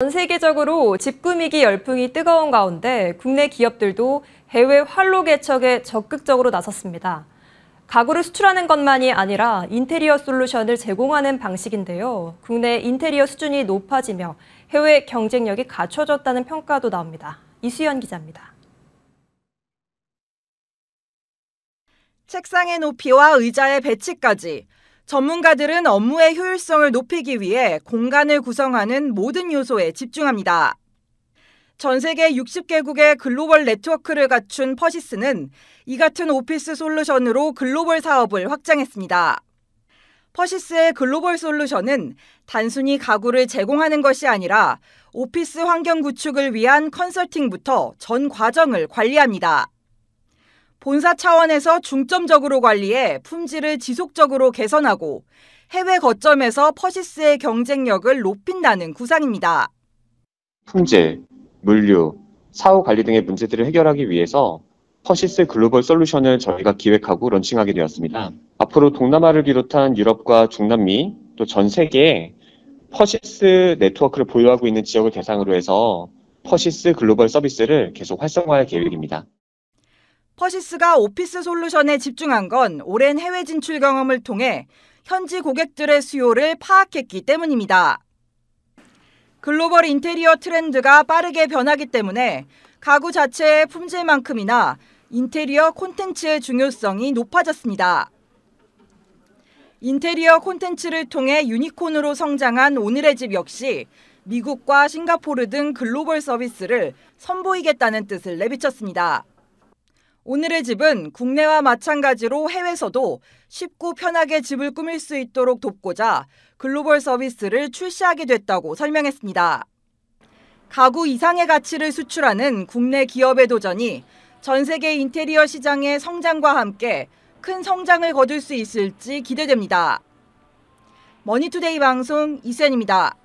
전 세계적으로 집 꾸미기 열풍이 뜨거운 가운데 국내 기업들도 해외 활로 개척에 적극적으로 나섰습니다. 가구를 수출하는 것만이 아니라 인테리어 솔루션을 제공하는 방식인데요. 국내 인테리어 수준이 높아지며 해외 경쟁력이 갖춰졌다는 평가도 나옵니다. 이수연 기자입니다. 책상의 높이와 의자의 배치까지 전문가들은 업무의 효율성을 높이기 위해 공간을 구성하는 모든 요소에 집중합니다. 전 세계 60개국의 글로벌 네트워크를 갖춘 퍼시스는 이 같은 오피스 솔루션으로 글로벌 사업을 확장했습니다. 퍼시스의 글로벌 솔루션은 단순히 가구를 제공하는 것이 아니라 오피스 환경 구축을 위한 컨설팅부터 전 과정을 관리합니다. 본사 차원에서 중점적으로 관리해 품질을 지속적으로 개선하고 해외 거점에서 퍼시스의 경쟁력을 높인다는 구상입니다. 품질, 물류, 사후 관리 등의 문제들을 해결하기 위해서 퍼시스 글로벌 솔루션을 저희가 기획하고 런칭하게 되었습니다. 앞으로 동남아를 비롯한 유럽과 중남미 또 전 세계에 퍼시스 네트워크를 보유하고 있는 지역을 대상으로 해서 퍼시스 글로벌 서비스를 계속 활성화할 계획입니다. 퍼시스가 오피스 솔루션에 집중한 건 오랜 해외 진출 경험을 통해 현지 고객들의 수요를 파악했기 때문입니다. 글로벌 인테리어 트렌드가 빠르게 변하기 때문에 가구 자체의 품질만큼이나 인테리어 콘텐츠의 중요성이 높아졌습니다. 인테리어 콘텐츠를 통해 유니콘으로 성장한 오늘의 집 역시 미국과 싱가포르 등 글로벌 서비스를 선보이겠다는 뜻을 내비쳤습니다. 오늘의 집은 국내와 마찬가지로 해외에서도 쉽고 편하게 집을 꾸밀 수 있도록 돕고자 글로벌 서비스를 출시하게 됐다고 설명했습니다. 가구 이상의 가치를 수출하는 국내 기업의 도전이 전 세계 인테리어 시장의 성장과 함께 큰 성장을 거둘 수 있을지 기대됩니다. 머니투데이 방송 이센입니다.